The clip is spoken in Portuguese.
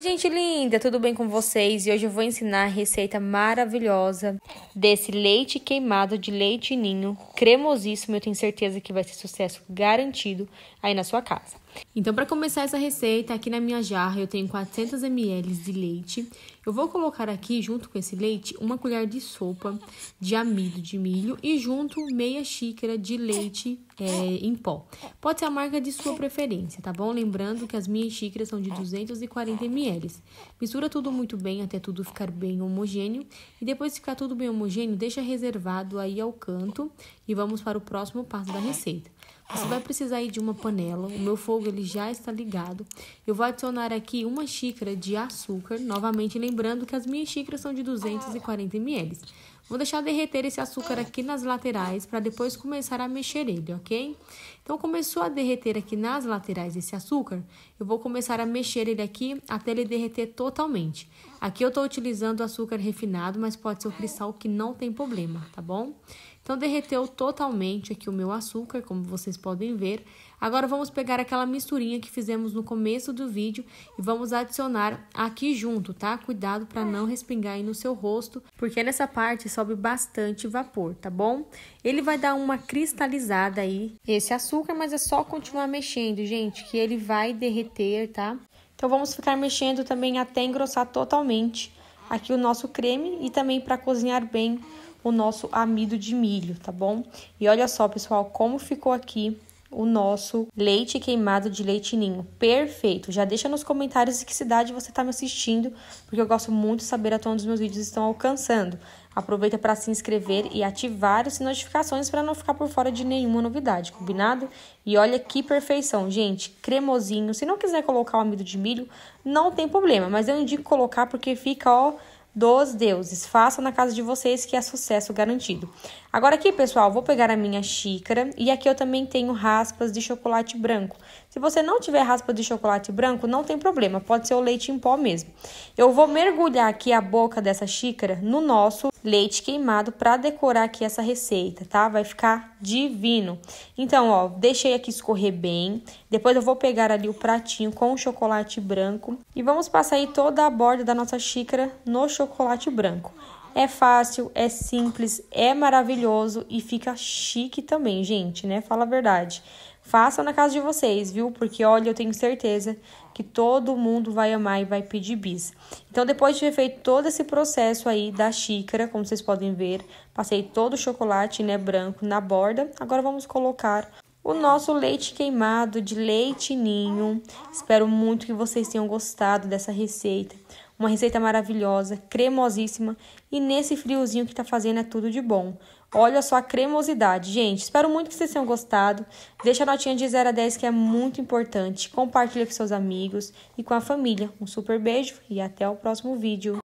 Gente linda, tudo bem com vocês? E hoje eu vou ensinar a receita maravilhosa desse leite queimado de leite ninho, cremosíssimo. Eu tenho certeza que vai ser sucesso garantido aí na sua casa. Então, para começar essa receita, aqui na minha jarra eu tenho 400 ml de leite. Eu vou colocar aqui, junto com esse leite, uma colher de sopa de amido de milho e junto meia xícara de leite é, em pó. Pode ser a marca de sua preferência, tá bom? Lembrando que as minhas xícaras são de 240 ml. Mistura tudo muito bem até tudo ficar bem homogêneo. E depois de ficar tudo bem homogêneo, deixa reservado aí ao canto e vamos para o próximo passo da receita. Você vai precisar aí de uma panela. O meu fogo ele já está ligado. Eu vou adicionar aqui uma xícara de açúcar. Novamente lembrando que as minhas xícaras são de 240 ml. Vou deixar derreter esse açúcar aqui nas laterais para depois começar a mexer ele, ok? Então, começou a derreter aqui nas laterais esse açúcar, eu vou começar a mexer ele aqui até ele derreter totalmente. Aqui eu estou utilizando açúcar refinado, mas pode ser o cristal que não tem problema, tá bom? Então, derreteu totalmente aqui o meu açúcar, como vocês podem ver. Agora, vamos pegar aquela misturinha que fizemos no começo do vídeo e vamos adicionar aqui junto, tá? Cuidado para não respingar aí no seu rosto, porque nessa parte absorve bastante vapor, tá bom? Ele vai dar uma cristalizada aí, esse açúcar, mas é só continuar mexendo, gente, que ele vai derreter, tá? Então, vamos ficar mexendo também até engrossar totalmente aqui o nosso creme e também para cozinhar bem o nosso amido de milho, tá bom? E olha só, pessoal, como ficou aqui o nosso leite queimado de leite ninho. Perfeito! Já deixa nos comentários de que cidade você está me assistindo, porque eu gosto muito de saber a todos os meus vídeos estão alcançando. Aproveita para se inscrever e ativar as notificações para não ficar por fora de nenhuma novidade, combinado? E olha que perfeição, gente, cremosinho. Se não quiser colocar o amido de milho, não tem problema, mas eu indico colocar porque fica, ó, dos deuses. faça na casa de vocês que é sucesso garantido. Agora aqui, pessoal, vou pegar a minha xícara e aqui eu também tenho raspas de chocolate branco. Se você não tiver raspa de chocolate branco, não tem problema, pode ser o leite em pó mesmo. Eu vou mergulhar aqui a boca dessa xícara no nosso leite queimado para decorar aqui essa receita, tá? Vai ficar divino. Então, ó, deixei aqui escorrer bem. Depois eu vou pegar ali o pratinho com o chocolate branco e vamos passar aí toda a borda da nossa xícara no chocolate branco. É fácil, é simples, é maravilhoso e fica chique também, gente, né? Fala a verdade. Façam na casa de vocês, viu? Porque olha, eu tenho certeza que todo mundo vai amar e vai pedir bis. Então, depois de ter feito todo esse processo aí da xícara, como vocês podem ver, passei todo o chocolate, né, branco na borda. Agora vamos colocar o nosso leite queimado de leite ninho. Espero muito que vocês tenham gostado dessa receita. Uma receita maravilhosa, cremosíssima e nesse friozinho que tá fazendo é tudo de bom. Olha só a cremosidade. Gente, espero muito que vocês tenham gostado. Deixa a notinha de 0 a 10 que é muito importante. Compartilha com seus amigos e com a família. Um super beijo e até o próximo vídeo.